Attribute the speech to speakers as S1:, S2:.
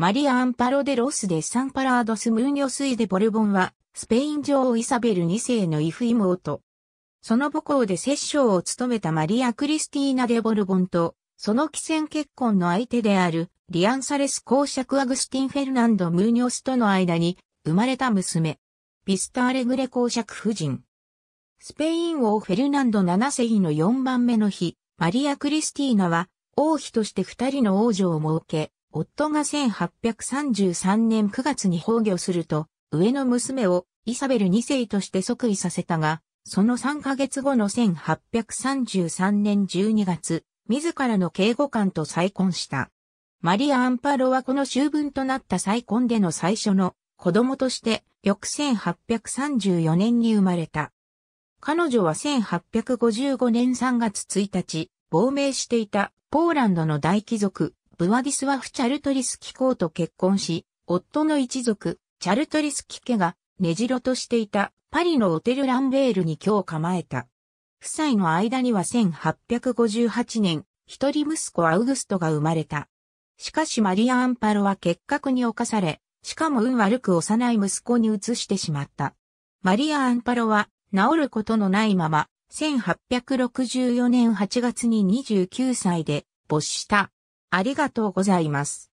S1: マリア・アンパロデロス・デ・サンパラードス・ムーニョスイ・デ・ボルボンは、スペイン女王イサベル2世のイフ妹。その母校で摂政を務めたマリア・クリスティーナ・デ・ボルボンと、その帰戦結婚の相手である、リアンサレス公爵アグスティン・フェルナンド・ムーニョスとの間に、生まれた娘。ビスターレグレ公爵夫人。スペイン王フェルナンド7世の4番目の日、マリア・クリスティーナは、王妃として二人の王女を設け、夫が1833年9月に崩御すると、上の娘をイサベル2世として即位させたが、その3ヶ月後の1833年12月、自らの警護官と再婚した。マリア・アンパロはこの終文となった再婚での最初の子供として、翌1834年に生まれた。彼女は1855年3月1日、亡命していたポーランドの大貴族、ブワディスワフ・チャルトリスキ公と結婚し、夫の一族、チャルトリスキ家が、根城としていたパリのオテル・ランベールに居を構えた。夫妻の間には1858年、一人息子アウグストが生まれた。しかしマリア・アンパロは結核に侵され、しかも運悪く幼い息子に移してしまった。マリア・アンパロは治ることのないまま、1864年8月に29歳で没した。ありがとうございます。